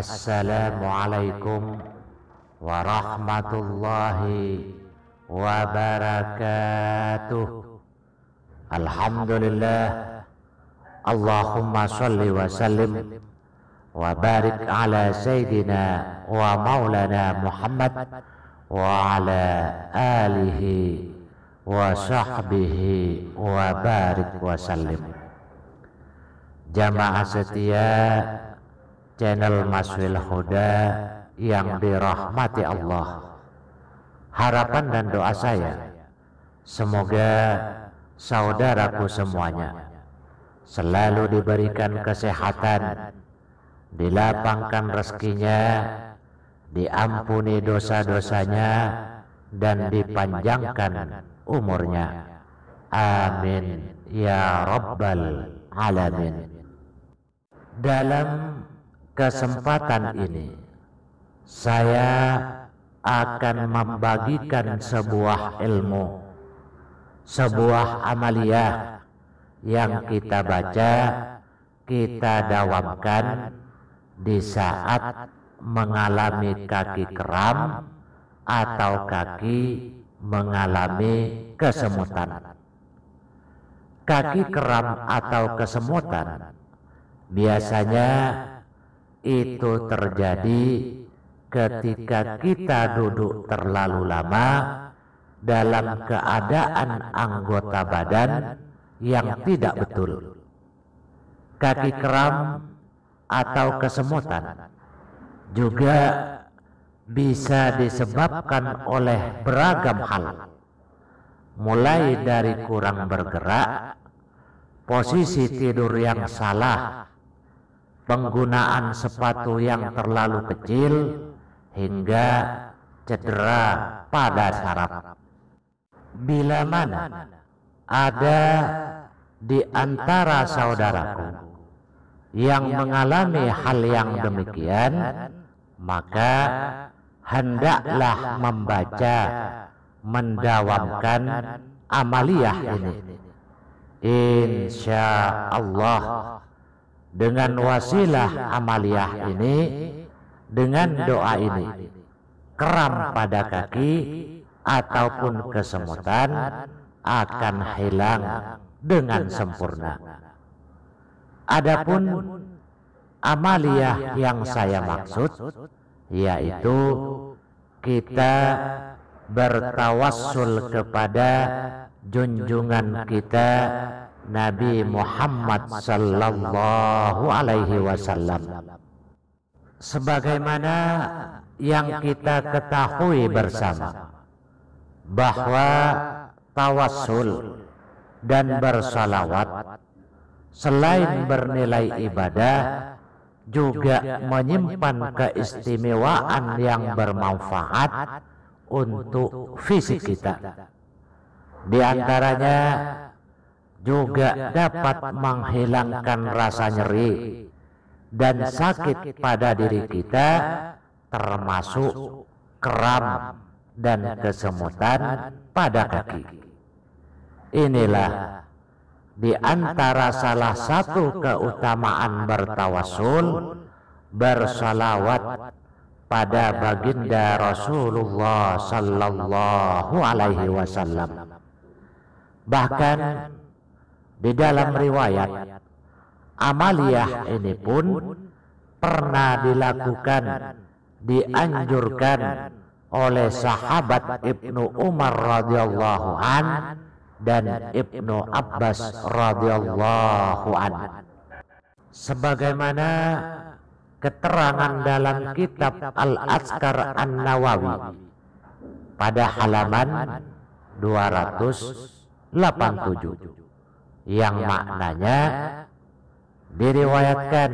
السلام عليكم ورحمة الله وبركاته الحمد لله اللهم صل وسلم وبارك على سيدنا ومولانا محمد وعلى آله وصحبه وبارك وسلم جماعة setia channel Maswil Huda yang dirahmati Allah. Harapan dan doa saya, semoga saudaraku semuanya selalu diberikan kesehatan, dilapangkan rezekinya, diampuni dosa-dosanya, dan dipanjangkan umurnya. Amin. Ya, ya Rabbal Alamin. Dalam kesempatan ini saya akan membagikan sebuah ilmu, sebuah amalia yang kita baca, kita dawamkan di saat mengalami kaki kram atau kaki mengalami kesemutan. Kaki kram atau kesemutan biasanya itu terjadi ketika kita duduk terlalu lama dalam keadaan anggota badan yang tidak betul. Kaki kram atau kesemutan juga bisa disebabkan oleh beragam hal, mulai dari kurang bergerak, posisi tidur yang salah, penggunaan sepatu yang terlalu kecil hingga cedera pada saraf. Bila mana ada di antara saudaraku yang mengalami hal yang demikian, maka hendaklah membaca, mendawamkan amaliah ini. Insya Allah dengan wasilah amaliah ini dengan doa ini keram pada kaki ataupun kesemutan akan hilang dengan sempurna. Adapun amaliah yang saya maksud yaitu kita bertawassul kepada junjungan kita Nabi Muhammad sallallahu alaihi wasallam sebagaimana yang kita ketahui bersama bahwa tawassul dan bersalawat selain bernilai ibadah juga menyimpan keistimewaan yang bermanfaat untuk fisik kita di antaranya juga dapat menghilangkan rasa nyeri dan sakit pada diri kita termasuk kram dan kesemutan pada kaki. Inilah di antara salah satu keutamaan bertawasul bersalawat pada baginda Rasulullah sallallahu alaihi wasallam. Bahkan di dalam riwayat, amaliyah ini pun pernah dilakukan, dianjurkan oleh sahabat Ibnu Umar radhiyallahu an dan Ibnu Abbas radhiyallahu an. Sebagaimana keterangan dalam kitab Al-Azkar An-Nawawi pada halaman 287 yang maknanya diriwayatkan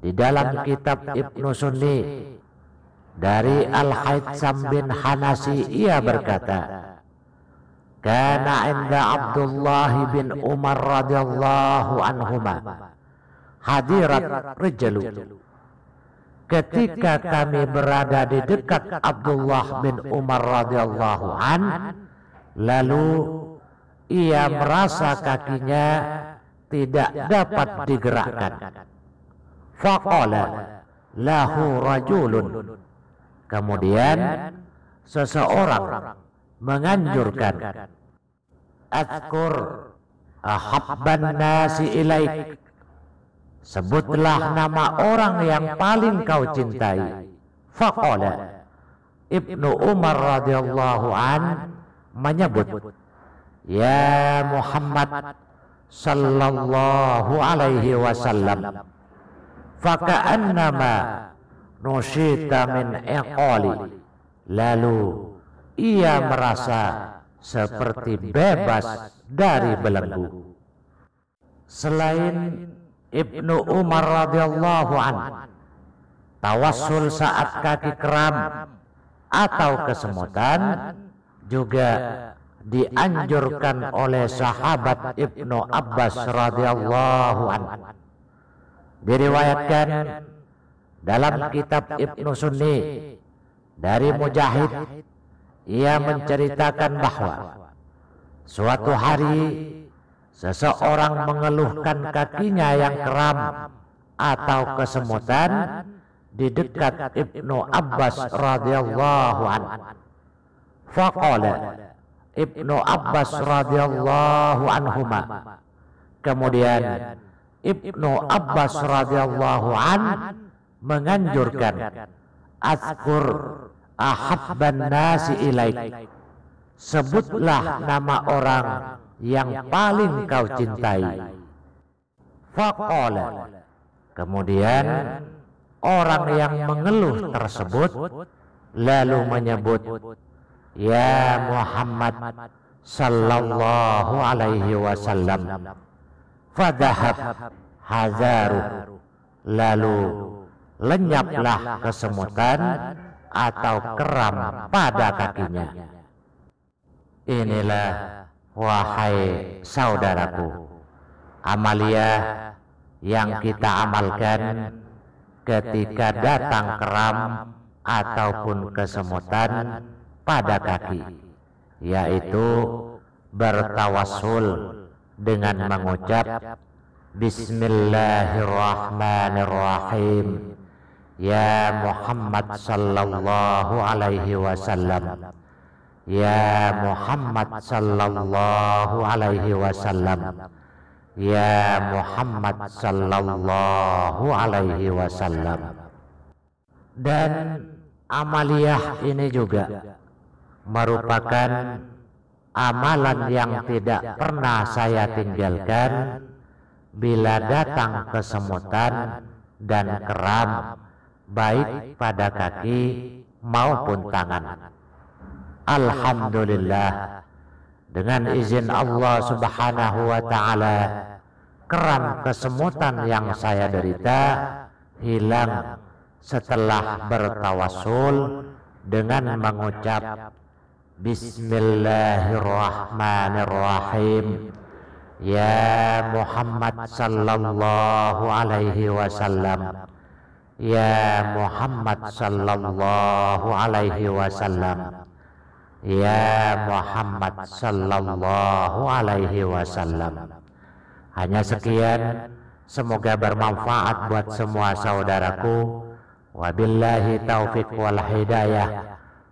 di dalam kitab Ibnu Sunni dari Al-Haitsam bin Hanasi ia berkata karena inda Abdullah bin Umar radhiyallahu anhuma hadirat rijalu ketika kami berada di dekat Abdullah bin Umar radhiyallahu an lalu ia merasa kakinya tidak dapat digerakkan. Faqala lahu rajulun. Kemudian seseorang menganjurkan Azkur ahabban nasi ilaik Sebutlah nama orang yang paling kau cintai Faqala Ibnu Umar radhiyallahu an menyebut Ya Muhammad sallallahu alaihi wasallam faka'annama nusyita min iqali lalu ia merasa seperti bebas dari belenggu selain Ibnu Umar radhiyallahu an tawassul saat kaki kram atau kesemutan juga dianjurkan oleh sahabat Ibnu Abbas radhiyallahu anhu. Diriwayatkan dalam kitab Ibnu Sunni dari Mujahid ia menceritakan bahwa suatu hari seseorang mengeluhkan kakinya yang kram atau kesemutan di dekat Ibnu Abbas radhiyallahu anhu. Faqala Ibnu Abbas radhiyallahu anhuma. Kemudian Ibnu Abbas radhiyallahu an menganjurkan azkur ahabban nasi ilaik. Sebutlah nama orang yang paling kau cintai. Faqala. Kemudian orang yang mengeluh tersebut lalu menyebut Ya Muhammad sallallahu alaihi wasallam Fadahab hazaru Lalu lenyaplah kesemutan atau keram pada kakinya Inilah wahai saudaraku Amalia yang kita amalkan ketika datang keram ataupun kesemutan pada kaki yaitu bertawasul dengan mengucap Bismillahirrahmanirrahim Ya Muhammad sallallahu alaihi wasallam Ya Muhammad sallallahu alaihi wasallam Ya Muhammad sallallahu alaihi wasallam Dan amaliyah ini juga merupakan amalan yang tidak pernah saya tinggalkan bila datang kesemutan dan keram baik pada kaki maupun tangan. Alhamdulillah dengan izin Allah Subhanahu wa taala keram kesemutan yang saya derita hilang setelah bertawasul dengan mengucap Bismillahirrahmanirrahim Ya Muhammad sallallahu alaihi wasallam Ya Muhammad sallallahu alaihi wasallam Ya Muhammad sallallahu alaihi wasallam Hanya sekian semoga bermanfaat buat semua saudaraku Wabillahi taufik wal hidayah